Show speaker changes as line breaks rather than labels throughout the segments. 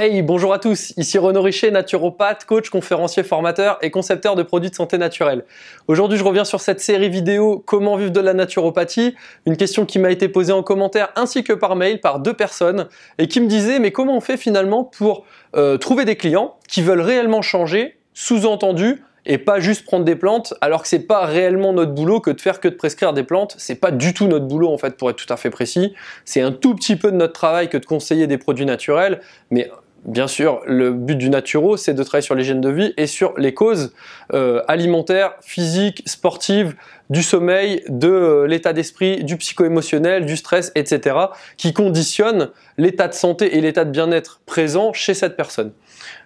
Hey, bonjour à tous, ici Renaud Richer, naturopathe, coach, conférencier, formateur et concepteur de produits de santé naturelle. Aujourd'hui, je reviens sur cette série vidéo Comment vivre de la naturopathie, une question qui m'a été posée en commentaire ainsi que par mail par deux personnes et qui me disaient mais comment on fait finalement pour euh, trouver des clients qui veulent réellement changer, sous-entendu et pas juste prendre des plantes alors que ce c'est pas réellement notre boulot que de faire que de prescrire des plantes, c'est pas du tout notre boulot en fait pour être tout à fait précis, c'est un tout petit peu de notre travail que de conseiller des produits naturels mais bien sûr, le but du naturo, c'est de travailler sur les gènes de vie et sur les causes euh, alimentaires, physiques, sportives, du sommeil, de euh, l'état d'esprit, du psycho-émotionnel, du stress, etc., qui conditionnent l'état de santé et l'état de bien-être présent chez cette personne.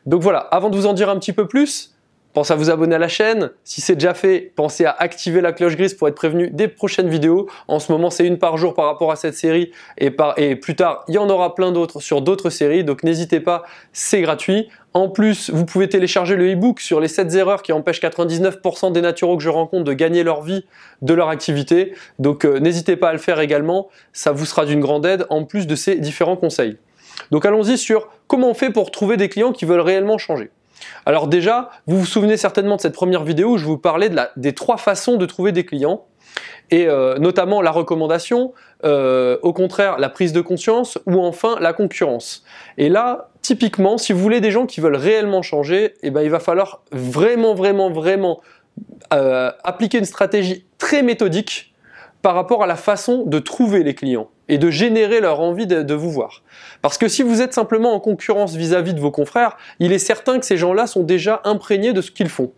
Donc voilà, avant de vous en dire un petit peu plus, Pensez à vous abonner à la chaîne. Si c'est déjà fait, pensez à activer la cloche grise pour être prévenu des prochaines vidéos. En ce moment, c'est une par jour par rapport à cette série et, plus tard, il y en aura plein d'autres sur d'autres séries. Donc n'hésitez pas, c'est gratuit. En plus, vous pouvez télécharger le e-book sur les 7 erreurs qui empêchent 99% des naturaux que je rencontre de gagner leur vie de leur activité. Donc euh, n'hésitez pas à le faire également, ça vous sera d'une grande aide en plus de ces différents conseils. Donc allons-y sur comment on fait pour trouver des clients qui veulent réellement changer. Alors déjà, vous vous souvenez certainement de cette première vidéo où je vous parlais des trois façons de trouver des clients et euh, notamment la recommandation, euh, au contraire la prise de conscience ou enfin la concurrence. Et là, typiquement, si vous voulez des gens qui veulent réellement changer, eh ben, il va falloir vraiment, vraiment, vraiment euh, appliquer une stratégie très méthodique par rapport à la façon de trouver les clients et de générer leur envie de, vous voir. Parce que si vous êtes simplement en concurrence vis à -vis de vos confrères, il est certain que ces gens-là sont déjà imprégnés de ce qu'ils font.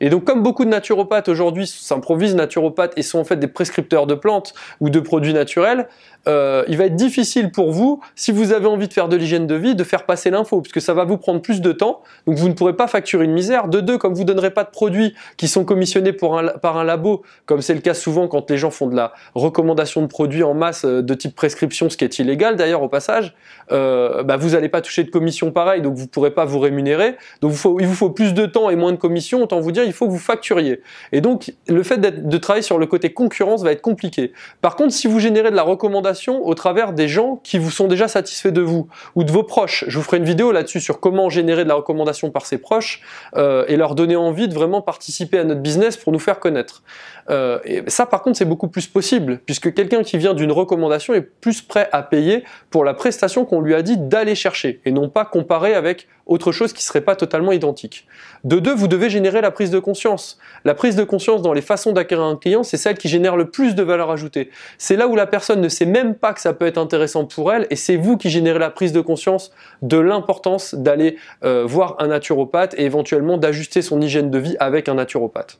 Et donc, comme beaucoup de naturopathes aujourd'hui s'improvisent naturopathes et sont en fait des prescripteurs de plantes ou de produits naturels, euh, il va être difficile pour vous, si vous avez envie de faire de l'hygiène de vie, de faire passer l'info, puisque ça va vous prendre plus de temps, donc vous ne pourrez pas facturer une misère. De deux, comme vous ne donnerez pas de produits qui sont commissionnés par un labo, comme c'est le cas souvent quand les gens font de la recommandation de produits en masse euh, de type prescription, ce qui est illégal d'ailleurs au passage, euh, bah, vous n'allez pas toucher de commission pareil, donc vous ne pourrez pas vous rémunérer. Donc il vous faut plus de temps et moins de commission, autant vous dire il faut que vous facturiez. Et donc, le fait de travailler sur le côté concurrence va être compliqué. Par contre, si vous générez de la recommandation au travers des gens qui vous sont déjà satisfaits de vous ou de vos proches, je vous ferai une vidéo là-dessus sur comment générer de la recommandation par ses proches euh, et leur donner envie de vraiment participer à notre business pour nous faire connaître. Euh, et ça, par contre, c'est beaucoup plus possible puisque quelqu'un qui vient d'une recommandation est plus prêt à payer pour la prestation qu'on lui a dit d'aller chercher et non pas comparer avec autre chose qui serait pas totalement identique. De deux, vous devez générer la de conscience. La prise de conscience dans les façons d'acquérir un client, c'est celle qui génère le plus de valeur ajoutée. C'est là où la personne ne sait même pas que ça peut être intéressant pour elle et c'est vous qui générez la prise de conscience de l'importance d'aller euh, voir un naturopathe et éventuellement d'ajuster son hygiène de vie avec un naturopathe.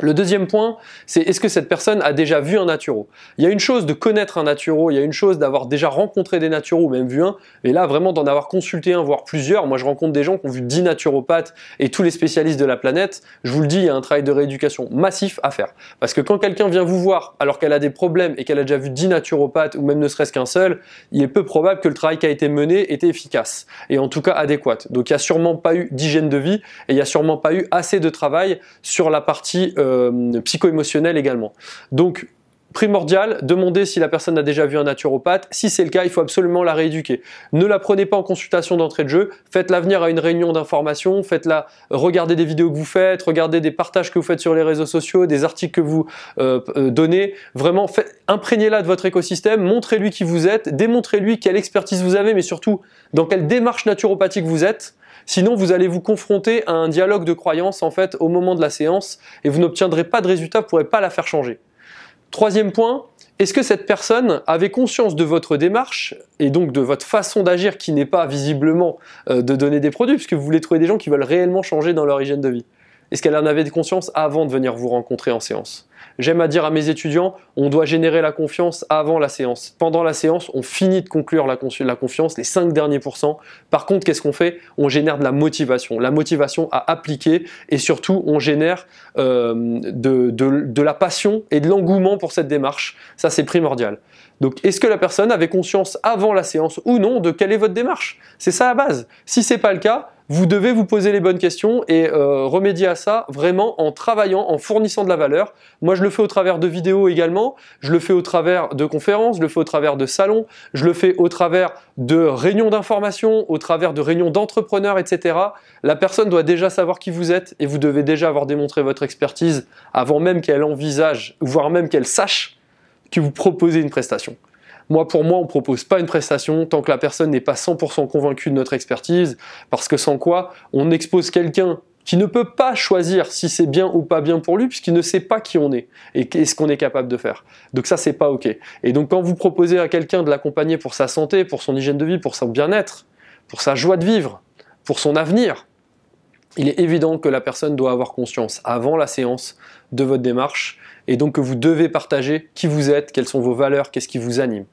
Le deuxième point, c'est est-ce que cette personne a déjà vu un naturo Il y a une chose de connaître un naturo, il y a une chose d'avoir déjà rencontré des naturaux ou même vu un, et là vraiment d'en avoir consulté un, voire plusieurs. Moi je rencontre des gens qui ont vu 10 naturopathes et tous les spécialistes de la planète. Je vous le dis, il y a un travail de rééducation massif à faire. Parce que quand quelqu'un vient vous voir alors qu'elle a des problèmes et qu'elle a déjà vu 10 naturopathes ou même ne serait-ce qu'un seul, il est peu probable que le travail qui a été mené était efficace et en tout cas adéquat. Donc il n'y a sûrement pas eu d'hygiène de vie et il n'y a sûrement pas eu assez de travail sur la partie... Euh, euh, psycho-émotionnel également. Donc, primordial, demandez si la personne a déjà vu un naturopathe. Si c'est le cas, il faut absolument la rééduquer. Ne la prenez pas en consultation d'entrée de jeu, faites-la venir à une réunion d'information, faites-la regarder des vidéos que vous faites, regardez des partages que vous faites sur les réseaux sociaux, des articles que vous euh, euh, donnez. Vraiment, imprégnez-la de votre écosystème, montrez-lui qui vous êtes, démontrez-lui quelle expertise vous avez, mais surtout dans quelle démarche naturopathique vous êtes Sinon, vous allez vous confronter à un dialogue de croyance en fait au moment de la séance et vous n'obtiendrez pas de résultat, vous ne pourrez pas la faire changer. Troisième point, est-ce que cette personne avait conscience de votre démarche et donc de votre façon d'agir qui n'est pas visiblement euh, de donner des produits puisque vous voulez trouver des gens qui veulent réellement changer dans leur hygiène de vie est-ce qu'elle en avait conscience avant de venir vous rencontrer en séance J'aime à dire à mes étudiants, on doit générer la confiance avant la séance. Pendant la séance, on finit de conclure la, confiance, les 5 derniers pourcents. Par contre, qu'est-ce qu'on fait On génère de la motivation, la motivation à appliquer et surtout, on génère euh, de, la passion et de l'engouement pour cette démarche. Ça, c'est primordial. Donc, est-ce que la personne avait conscience avant la séance ou non de quelle est votre démarche C'est ça la base. Si n'est pas le cas, vous devez vous poser les bonnes questions et euh, remédier à ça vraiment en travaillant, en fournissant de la valeur. Moi, je le fais au travers de vidéos également, je le fais au travers de conférences, je le fais au travers de salons, je le fais au travers de réunions d'information, au travers de réunions d'entrepreneurs, etc. La personne doit déjà savoir qui vous êtes et vous devez déjà avoir démontré votre expertise avant même qu'elle envisage, voire même qu'elle sache que vous proposez une prestation. Moi, pour moi, on ne propose pas une prestation tant que la personne n'est pas 100% convaincue de notre expertise, parce que sans quoi, on expose quelqu'un qui ne peut pas choisir si c'est bien ou pas bien pour lui, puisqu'il ne sait pas qui on est et ce qu'on est capable de faire. Donc ça, c'est pas OK. Et donc quand vous proposez à quelqu'un de l'accompagner pour sa santé, pour son hygiène de vie, pour son bien-être, pour sa joie de vivre, pour son avenir, il est évident que la personne doit avoir conscience avant la séance de votre démarche et donc que vous devez partager qui vous êtes, quelles sont vos valeurs, qu'est-ce qui vous anime.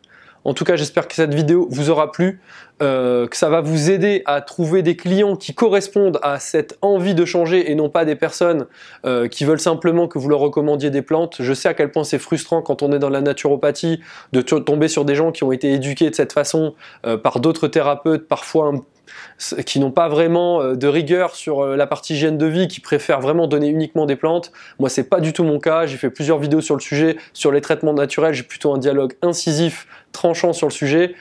En tout cas, j'espère que cette vidéo vous aura plu, euh, que ça va vous aider à trouver des clients qui correspondent à cette envie de changer et non pas des personnes euh, qui veulent simplement que vous leur recommandiez des plantes. Je sais à quel point c'est frustrant quand on est dans la naturopathie de tomber sur des gens qui ont été éduqués de cette façon euh, par d'autres thérapeutes, parfois un peu qui n'ont pas vraiment euh, de rigueur sur euh, la partie hygiène de vie, qui préfèrent vraiment donner uniquement des plantes. Moi, c'est pas du tout mon cas. J'ai fait plusieurs vidéos sur le sujet, sur les traitements naturels. J'ai plutôt un dialogue incisif, tranchant sur le sujet.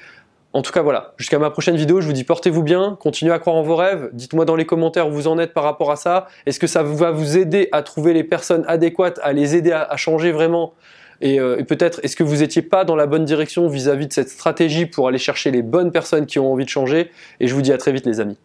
En tout cas, voilà. Jusqu'à ma prochaine vidéo, je vous dis portez-vous bien, continuez à croire en vos rêves. Dites-moi dans les commentaires où vous en êtes par rapport à ça. Est-ce que ça va vous aider à trouver les personnes adéquates, à les aider à changer vraiment euh, et, peut-être, est-ce que vous n'étiez pas dans la bonne direction vis à -vis de cette stratégie pour aller chercher les bonnes personnes qui ont envie de changer Et je vous dis à très vite les amis.